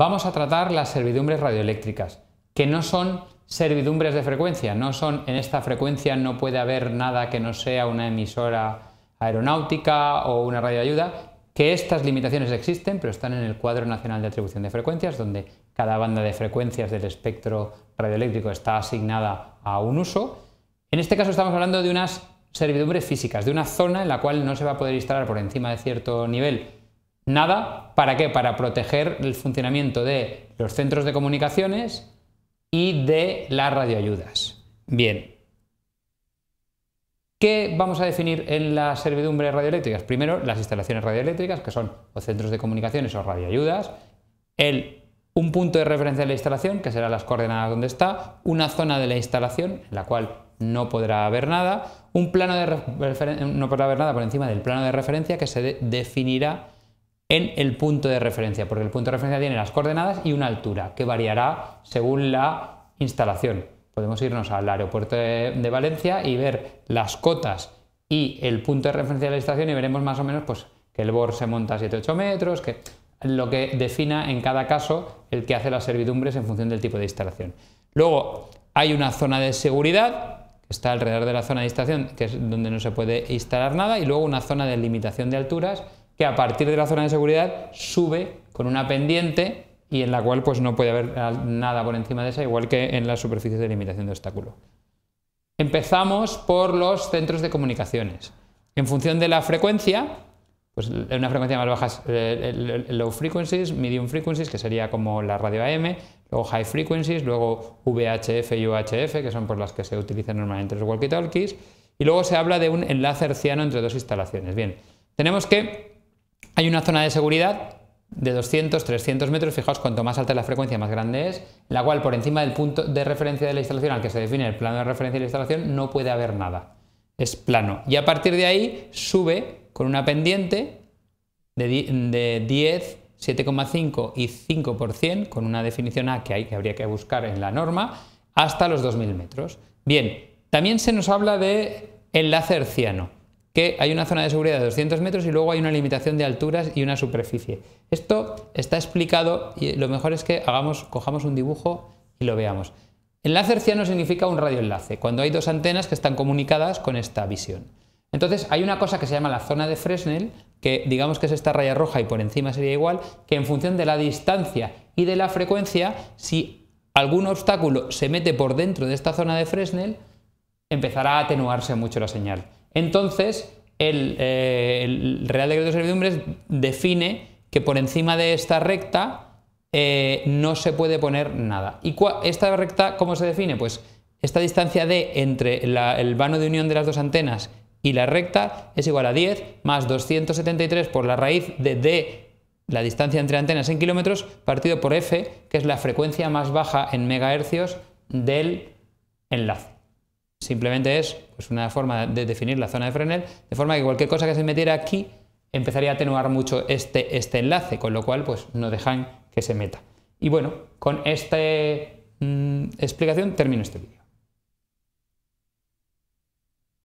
vamos a tratar las servidumbres radioeléctricas, que no son servidumbres de frecuencia, no son en esta frecuencia no puede haber nada que no sea una emisora aeronáutica o una radioayuda, que estas limitaciones existen, pero están en el cuadro nacional de atribución de frecuencias, donde cada banda de frecuencias del espectro radioeléctrico está asignada a un uso. En este caso estamos hablando de unas servidumbres físicas, de una zona en la cual no se va a poder instalar por encima de cierto nivel Nada, ¿para qué? Para proteger el funcionamiento de los centros de comunicaciones y de las radioayudas. Bien. ¿Qué vamos a definir en las servidumbres radioeléctricas? Primero, las instalaciones radioeléctricas, que son los centros de comunicaciones o radioayudas, el, un punto de referencia de la instalación, que serán las coordenadas donde está, una zona de la instalación, en la cual no podrá haber nada, un plano de no podrá haber nada por encima del plano de referencia que se definirá en el punto de referencia, porque el punto de referencia tiene las coordenadas y una altura que variará según la instalación. Podemos irnos al aeropuerto de, Valencia y ver las cotas y el punto de referencia de la estación y veremos más o menos pues, que el BOR se monta a 7-8 metros, que lo que defina en cada caso el que hace las servidumbres en función del tipo de instalación. Luego hay una zona de seguridad, que está alrededor de la zona de instalación, que es donde no se puede instalar nada, y luego una zona de limitación de alturas, que a partir de la zona de seguridad sube con una pendiente y en la cual pues no puede haber nada por encima de esa, igual que en las superficies de limitación de obstáculo. Empezamos por los centros de comunicaciones. En función de la frecuencia, pues una frecuencia más baja es eh, low frequencies, medium frequencies, que sería como la radio AM, luego high frequencies, luego VHF y UHF, que son por las que se utilizan normalmente los walkie-talkies, y luego se habla de un enlace herciano entre dos instalaciones. Bien, tenemos que hay una zona de seguridad de 200, 300 metros, fijaos, cuanto más alta es la frecuencia, más grande es, la cual por encima del punto de referencia de la instalación al que se define el plano de referencia de la instalación no puede haber nada. Es plano. Y a partir de ahí sube con una pendiente de, 10, 7,5 y 5%, con una definición A que, hay, que habría que buscar en la norma, hasta los 2.000 metros. Bien, también se nos habla de enlace herciano que hay una zona de seguridad de 200 metros y luego hay una limitación de alturas y una superficie. Esto está explicado y lo mejor es que hagamos, cojamos un dibujo y lo veamos. Enlace no significa un radioenlace, cuando hay dos antenas que están comunicadas con esta visión. Entonces hay una cosa que se llama la zona de Fresnel, que digamos que es esta raya roja y por encima sería igual, que en función de la distancia y de la frecuencia, si algún obstáculo se mete por dentro de esta zona de Fresnel, empezará a atenuarse mucho la señal. Entonces, eh, el, Real Decreto de Servidumbres define que por encima de esta recta eh, no se puede poner nada. ¿Y esta recta cómo se define? Pues esta distancia D entre el vano de unión de las dos antenas y la recta es igual a 10 más 273 por la raíz de D, la distancia entre antenas en kilómetros, partido por F, que es la frecuencia más baja en megahercios del enlace. Simplemente es pues, una forma de definir la zona de Fresnel, de forma que cualquier cosa que se metiera aquí empezaría a atenuar mucho este, este enlace, con lo cual pues, no dejan que se meta. Y bueno, con esta mm, explicación termino este vídeo.